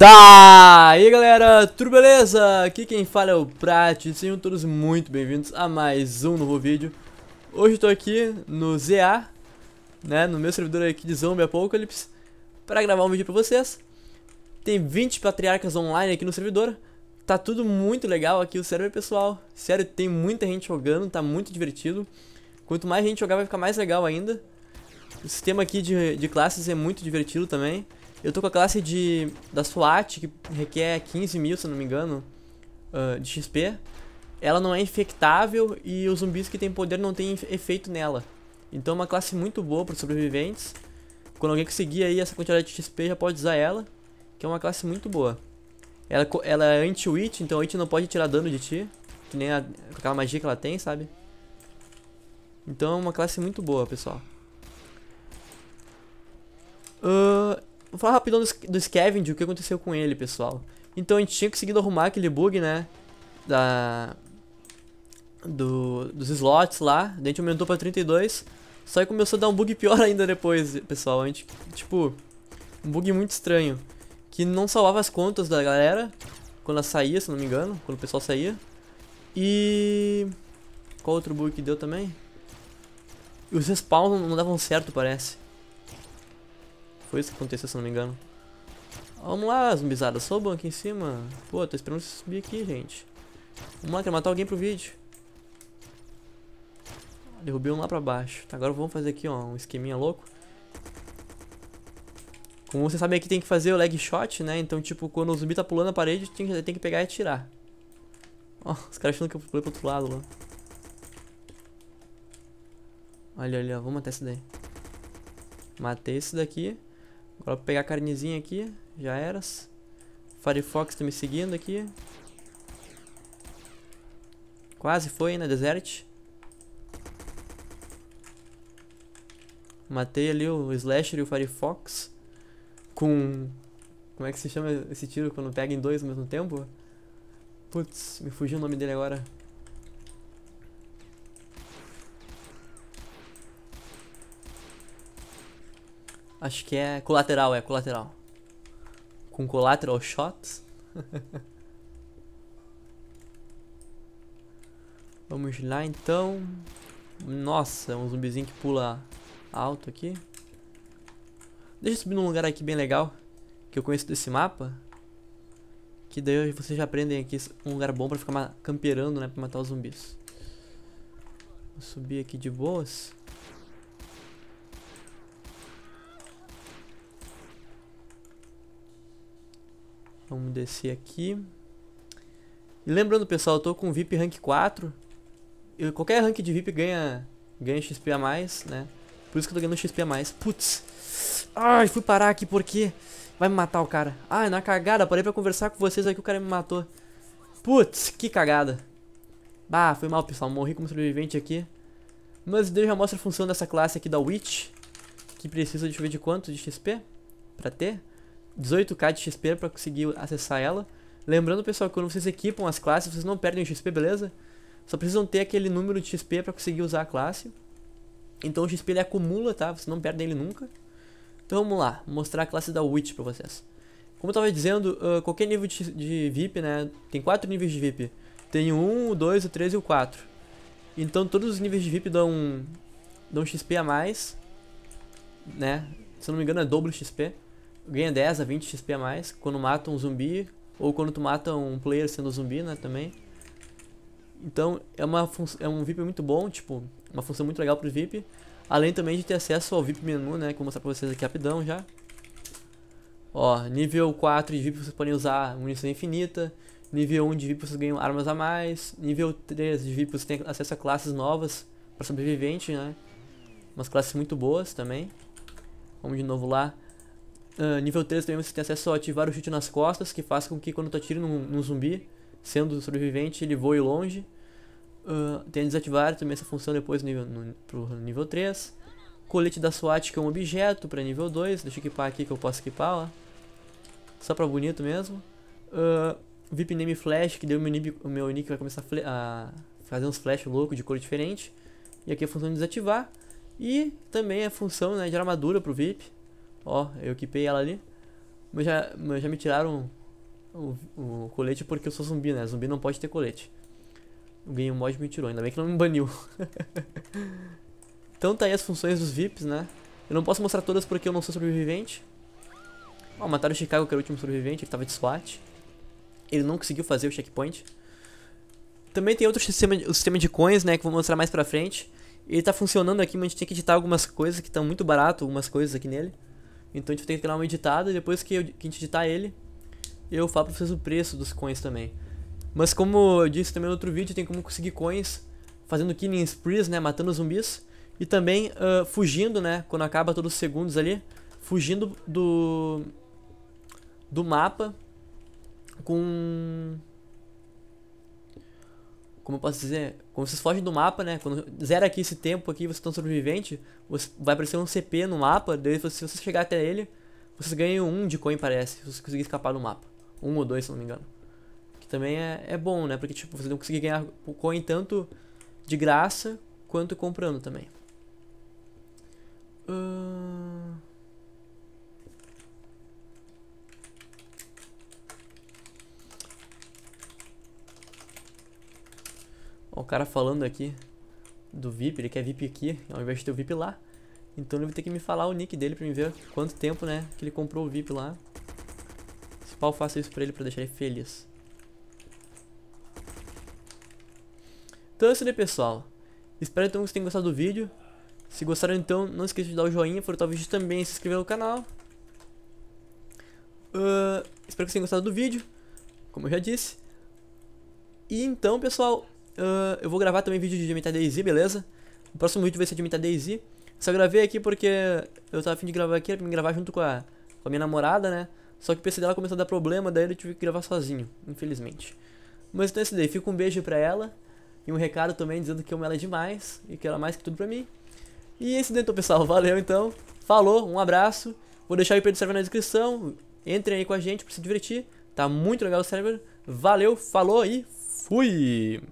Daí tá, galera, tudo beleza? Aqui quem fala é o Prat, sejam todos muito bem-vindos a mais um novo vídeo Hoje eu tô aqui no ZA, né, no meu servidor aqui de Zombie Apocalypse Pra gravar um vídeo pra vocês Tem 20 patriarcas online aqui no servidor Tá tudo muito legal aqui o server pessoal Sério, tem muita gente jogando, tá muito divertido Quanto mais gente jogar vai ficar mais legal ainda O sistema aqui de, de classes é muito divertido também eu tô com a classe de da SWAT, que requer 15 mil, se não me engano, uh, de XP. Ela não é infectável e os zumbis que têm poder não têm efeito nela. Então é uma classe muito boa para sobreviventes. Quando alguém conseguir aí essa quantidade de XP, já pode usar ela, que é uma classe muito boa. Ela, ela é anti-witch, então a witch não pode tirar dano de ti, que nem a, aquela magia que ela tem, sabe? Então é uma classe muito boa, pessoal. Uh, Vou falar rapidão do, do Scavenger, o que aconteceu com ele, pessoal. Então a gente tinha conseguido arrumar aquele bug, né? Da... Do, dos slots lá, a gente aumentou pra 32. Só que começou a dar um bug pior ainda depois, pessoal. A gente, tipo, um bug muito estranho. Que não salvava as contas da galera quando ela saía, se não me engano, quando o pessoal saía. E... Qual outro bug que deu também? Os respawns não davam certo, parece. Foi isso que aconteceu, se não me engano. Vamos lá, zumbizada. Sobam aqui em cima. Pô, tô esperando você subir aqui, gente. Vamos lá, quero matar alguém pro vídeo. Derrubei um lá pra baixo. Tá, agora vamos fazer aqui, ó, um esqueminha louco. Como você sabe aqui tem que fazer o leg shot, né? Então, tipo, quando o zumbi tá pulando a parede, tem que, tem que pegar e atirar. Ó, os caras achando que eu pulei pro outro lado lá. Olha, olha, vamos matar esse daí. Matei esse daqui. Agora vou pegar a carnezinha aqui. Já eras. Firefox tá me seguindo aqui. Quase foi, né? Desert. Matei ali o Slasher e o Firefox. Com... Como é que se chama esse tiro quando pega em dois ao mesmo tempo? Putz, me fugiu o nome dele agora. Acho que é colateral, é colateral. Com colateral shots. Vamos lá então. Nossa, um zumbizinho que pula alto aqui. Deixa eu subir num lugar aqui bem legal. Que eu conheço desse mapa. Que daí vocês já aprendem aqui um lugar bom pra ficar camperando, né? Pra matar os zumbis. Vou subir aqui de boas. Vamos descer aqui. E lembrando, pessoal, eu tô com VIP rank 4. Eu, qualquer rank de VIP ganha, ganha XP a mais, né? Por isso que eu tô ganhando XP a mais. Putz! Ai, fui parar aqui porque vai me matar o cara. Ai, na cagada, parei pra conversar com vocês aqui, o cara me matou. Putz, que cagada. Bah, foi mal, pessoal. Morri como sobrevivente aqui. Mas o já mostro a função dessa classe aqui da Witch. Que precisa, deixa eu ver de quanto de XP pra ter. 18k de XP para conseguir acessar ela. Lembrando, pessoal, que quando vocês equipam as classes, vocês não perdem o XP, beleza? Só precisam ter aquele número de XP para conseguir usar a classe. Então o XP ele acumula, tá? Vocês não perdem ele nunca. Então vamos lá, mostrar a classe da Witch para vocês. Como eu tava dizendo, uh, qualquer nível de, de, VIP, né? Tem quatro níveis de VIP. Tem o 1, o 2, o 3 e o 4. Então todos os níveis de VIP dão, dão XP a mais. Né? Se eu não me engano é dobro XP ganha 10 a 20 XP a mais quando mata um zumbi ou quando tu mata um player sendo zumbi, né, também. Então, é uma é um VIP muito bom, tipo, uma função muito legal pro VIP. Além também de ter acesso ao VIP menu, né, que eu vou mostrar pra vocês aqui rapidão já. Ó, nível 4 de VIP vocês podem usar munição infinita. Nível 1 de VIP vocês ganham armas a mais. Nível 3 de VIP vocês têm acesso a classes novas para sobrevivente, né. Umas classes muito boas também. Vamos de novo lá. Ah, nível 3 também você tem acesso a ativar o chute nas costas, que faz com que quando tu atire num, num zumbi, sendo sobrevivente, ele voe longe. Uh, tem a desativar também essa função depois nível, no, pro nível 3. Colete da SWAT, que é um objeto para nível 2. Deixa eu equipar aqui que eu posso equipar, ó. Só pra bonito mesmo. Uh, ah, VIP Name Flash, que deu o meu, nib, o meu nick vai começar a, a fazer uns flash louco de cor diferente. E aqui é a função de desativar. E também a é função né, de armadura pro VIP Ó, eu equipei ela ali. Mas já, mas já me tiraram o, o, colete porque eu sou zumbi, né? Zumbi não pode ter colete. O Game Mod me tirou, ainda bem que não me baniu. então tá aí as funções dos VIPs, né? Eu não posso mostrar todas porque eu não sou sobrevivente. Ó, mataram o Chicago, que era o último sobrevivente, ele tava de SWAT. Ele não conseguiu fazer o checkpoint. Também tem outro sistema, o sistema de coins, né, que eu vou mostrar mais pra frente. Ele tá funcionando aqui, mas a gente tem que editar algumas coisas que estão muito barato, algumas coisas aqui nele. Então a gente tem que dar uma editada, depois que, eu, que a gente editar ele, eu falo pra vocês o preço dos coins também. Mas como eu disse também no outro vídeo, tem como conseguir coins fazendo killing sprees, né, matando zumbis. E também uh, fugindo, né, quando acaba todos os segundos ali, fugindo do, do mapa com como eu posso dizer, quando vocês fogem do mapa, né? Quando zera aqui esse tempo aqui, vocês estão sobrevivente, você vai aparecer um CP no mapa, daí se você chegar até ele, vocês ganham um de coin, parece, se você conseguir escapar do mapa. Um ou dois, se não me engano. Que também é, é bom, né? Porque, tipo, vocês vão conseguir ganhar coin tanto de graça quanto comprando também. o cara falando aqui do VIP, ele quer VIP aqui, ao invés de ter o VIP lá. Então ele vai ter que me falar o nick dele pra me ver quanto tempo, né, que ele comprou o VIP lá. Se pau, faço isso pra ele pra deixar ele feliz. Então é isso aí, pessoal. Espero então que vocês tenham gostado do vídeo. Se gostaram, então, não esqueça de dar o joinha, for o vídeo também, se inscrever no canal. Uh, espero que vocês tenham gostado do vídeo, como eu já disse. E então, pessoal, Uh, eu vou gravar também vídeo de imitar tá Daisy, beleza? O próximo vídeo vai ser de imitar tá Daisy. Só gravei aqui porque eu tava afim de gravar aqui, era pra me gravar junto com a, com a minha namorada, né? Só que o PC dela começou a dar problema, daí eu tive que gravar sozinho, infelizmente. Mas então é isso daí, fica um beijo pra ela e um recado também dizendo que eu amo ela demais e que ela é mais que tudo pra mim. E é isso daí então, pessoal. Valeu então. Falou, um abraço. Vou deixar o IP do server na descrição. Entrem aí com a gente pra se divertir. Tá muito legal o server. Valeu, falou e fui!